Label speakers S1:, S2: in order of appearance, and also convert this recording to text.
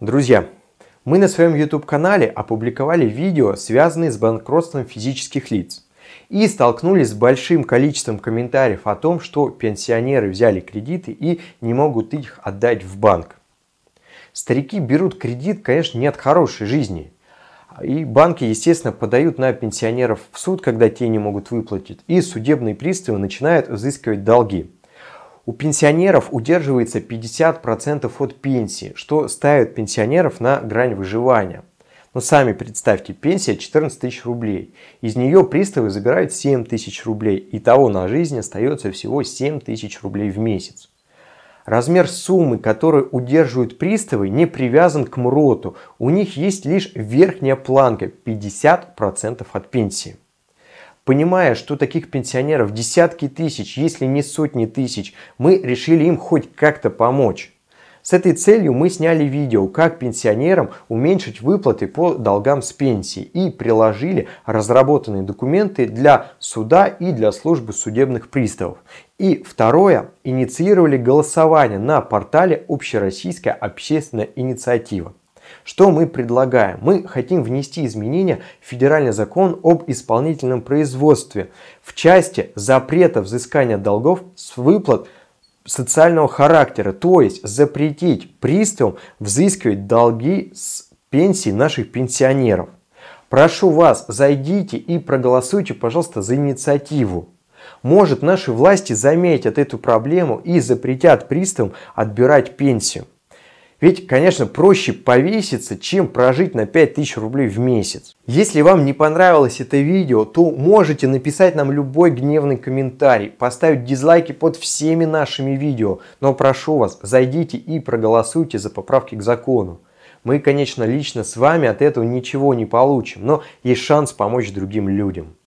S1: Друзья, мы на своем YouTube-канале опубликовали видео, связанные с банкротством физических лиц. И столкнулись с большим количеством комментариев о том, что пенсионеры взяли кредиты и не могут их отдать в банк. Старики берут кредит, конечно, не от хорошей жизни. И банки, естественно, подают на пенсионеров в суд, когда те не могут выплатить. И судебные приставы начинают взыскивать долги. У пенсионеров удерживается 50% от пенсии, что ставит пенсионеров на грань выживания. Но сами представьте, пенсия 14 тысяч рублей. Из нее приставы забирают 7 тысяч рублей. Итого на жизнь остается всего 7 тысяч рублей в месяц. Размер суммы, которую удерживают приставы, не привязан к МРОТу. У них есть лишь верхняя планка 50% от пенсии понимая, что таких пенсионеров десятки тысяч, если не сотни тысяч, мы решили им хоть как-то помочь. С этой целью мы сняли видео, как пенсионерам уменьшить выплаты по долгам с пенсии и приложили разработанные документы для суда и для службы судебных приставов. И второе, инициировали голосование на портале Общероссийская общественная инициатива. Что мы предлагаем? Мы хотим внести изменения в федеральный закон об исполнительном производстве в части запрета взыскания долгов с выплат социального характера, то есть запретить приставам взыскивать долги с пенсий наших пенсионеров. Прошу вас, зайдите и проголосуйте, пожалуйста, за инициативу. Может, наши власти заметят эту проблему и запретят приставам отбирать пенсию. Ведь, конечно, проще повеситься, чем прожить на 5000 рублей в месяц. Если вам не понравилось это видео, то можете написать нам любой гневный комментарий, поставить дизлайки под всеми нашими видео. Но прошу вас, зайдите и проголосуйте за поправки к закону. Мы, конечно, лично с вами от этого ничего не получим, но есть шанс помочь другим людям.